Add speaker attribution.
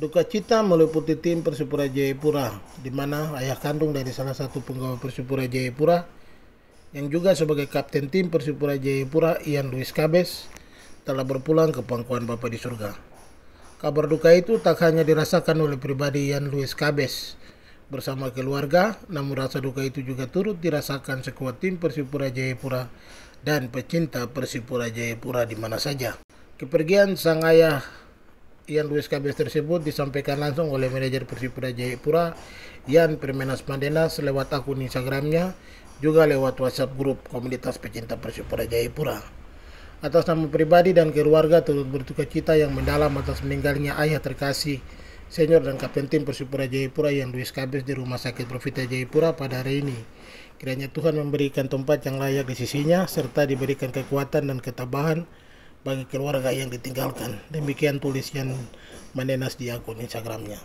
Speaker 1: Duka cita meliputi tim Persipura Jayapura, di mana ayah kandung dari salah satu penggawa Persipura Jayapura, yang juga sebagai kapten tim Persipura Jayapura, Ian Luis Kabes, telah berpulang ke pangkuan Bapak di surga. Kabar duka itu tak hanya dirasakan oleh pribadi Ian Luis Kabes bersama keluarga, namun rasa duka itu juga turut dirasakan sekuat tim Persipura Jayapura dan pecinta Persipura Jayapura di mana saja. Kepergian sang ayah Ian Luis Kabes tersebut disampaikan langsung oleh manajer Persipura Jayapura Ian Permenas Pandenas lewat akun Instagramnya juga lewat WhatsApp grup komunitas pecinta Persipura Jayapura. Atas nama pribadi dan keluarga turut bertukar cita yang mendalam atas meninggalnya ayah terkasih senior dan kapten tim Persipura Jayapura yang Luis Kabes di Rumah Sakit Profita Jayapura pada hari ini. Kiranya Tuhan memberikan tempat yang layak di sisinya serta diberikan kekuatan dan ketabahan bagi keluarga yang ditinggalkan. Demikian tulisan Manenas di akun Instagramnya.